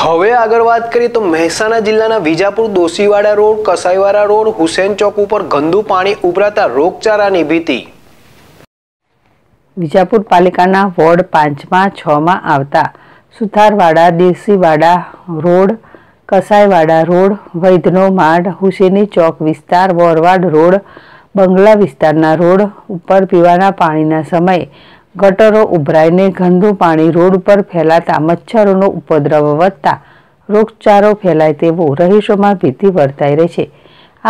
હવે આગળ વાત કરીએ તો મહેસાણા જિલ્લાના વિજાપુર દોશીવાડા રોડ કસાઈવાડા રોડ હુસેન ચોક ઉપર ગંદુ પાણી ઉભરાતા રોગચાળાની ભીતિ વિજાપુર પાલિકાના વોર્ડ પાંચમાં છમાં આવતા સુથારવાડા દેશીવાડા રોડ કસાઈવાડા રોડ વૈધનો માર્ગ હુસેની ચોક વિસ્તાર વોરવાડ રોડ બંગલા વિસ્તારના રોડ ઉપર પીવાના પાણીના સમયે ગટરો ઉભરાઈને ગંદુ પાણી રોડ પર ફેલાતા મચ્છરોનો ઉપદ્રવ વધતા રોગચારો ફેલાય તેવો રહીશોમાં ભીતિ વર્તાઈ રહી છે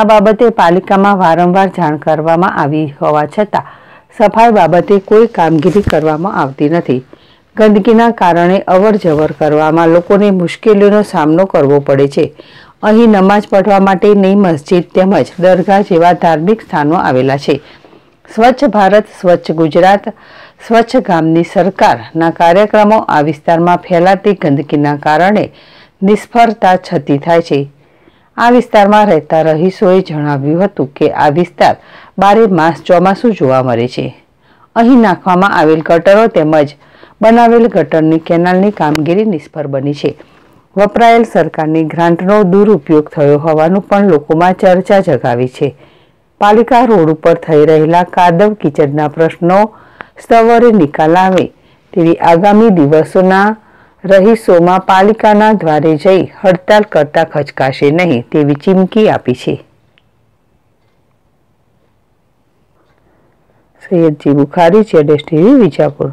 આ બાબતે પાલિકામાં વારંવાર જાણ કરવામાં આવી હોવા છતાં સફાઈ બાબતે કોઈ કામગીરી કરવામાં આવતી નથી ગંદકીના કારણે અવરજવર કરવામાં લોકોને મુશ્કેલીનો સામનો કરવો પડે છે અહીં નમાજ પઢવા માટે નહીં મસ્જિદ તેમજ દરગાહ જેવા ધાર્મિક સ્થાનો આવેલા છે સ્વચ્છ ભારત સ્વચ્છ ગુજરાત સ્વચ્છ ગામની સરકારના કાર્યક્રમો આ વિસ્તારમાં ફેલાતી ગંદકીના કારણે નિષ્ફળતા છતી થાય છે આ વિસ્તારમાં રહેતા રહીશોએ જણાવ્યું હતું કે આ વિસ્તાર બારે માસ ચોમાસું જોવા મળે છે અહીં નાખવામાં આવેલ ગટરો તેમજ બનાવેલ ગટરની કેનાલની કામગીરી નિષ્ફળ બની છે વપરાયેલ સરકારની ગ્રાન્ટનો દુરુપયોગ થયો હોવાનું પણ લોકોમાં ચર્ચા જગાવી છે પાલિકા રોડ ઉપર થઈ રહેલા કાદવ કિચડના પ્રશ્નો સવરે નિકાલ આવે તેવી આગામી દિવસોના રહીશોમાં પાલિકાના દ્વારે જઈ હડતાલ કરતા ખચકાશે નહીં તેવી ચીમકી આપી છે સૈયદજી બુખારી છે ડેસ્ટીવી વિજાપુર